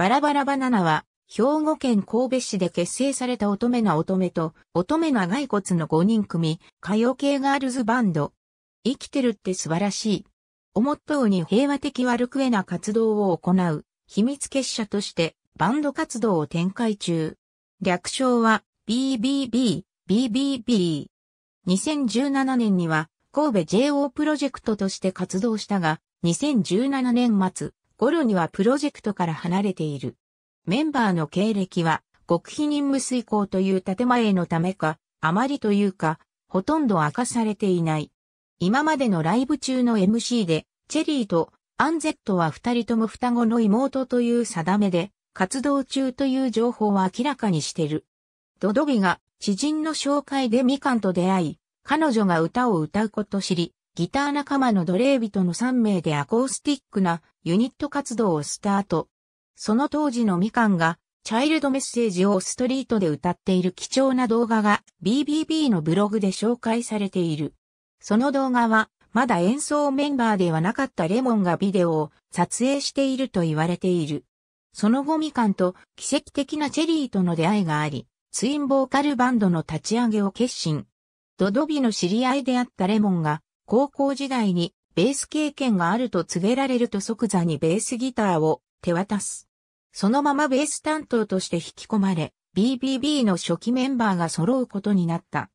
バラバラバナナは、兵庫県神戸市で結成された乙女な乙女と、乙女な骸骨の5人組、歌謡系ガールズバンド。生きてるって素晴らしい。思ったように平和的悪くえな活動を行う、秘密結社として、バンド活動を展開中。略称は、BBB、BBB。2017年には、神戸 JO プロジェクトとして活動したが、2017年末、頃にはプロジェクトから離れている。メンバーの経歴は、極秘任務遂行という建前のためか、あまりというか、ほとんど明かされていない。今までのライブ中の MC で、チェリーとアンゼットは二人とも双子の妹という定めで、活動中という情報は明らかにしてる。ドドビが知人の紹介でミカンと出会い、彼女が歌を歌うこと知り、ギター仲間の奴隷人の3名でアコースティックなユニット活動をスタート。その当時のみかんがチャイルドメッセージをストリートで歌っている貴重な動画が BBB のブログで紹介されている。その動画はまだ演奏メンバーではなかったレモンがビデオを撮影していると言われている。その後みかんと奇跡的なチェリーとの出会いがあり、ツインボーカルバンドの立ち上げを決心。ドドビの知り合いであったレモンが高校時代にベース経験があると告げられると即座にベースギターを手渡す。そのままベース担当として引き込まれ、BBB の初期メンバーが揃うことになった。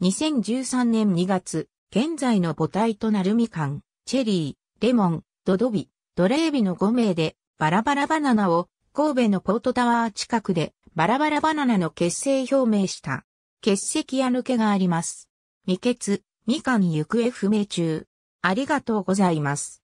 2013年2月、現在の母体となるみかん、チェリー、レモン、ドドビ、ドレービの5名で、バラバラバナナを神戸のポートタワー近くでバラバラバナナの結成表明した。欠席や抜けがあります。未決、みかん行方不明中。ありがとうございます。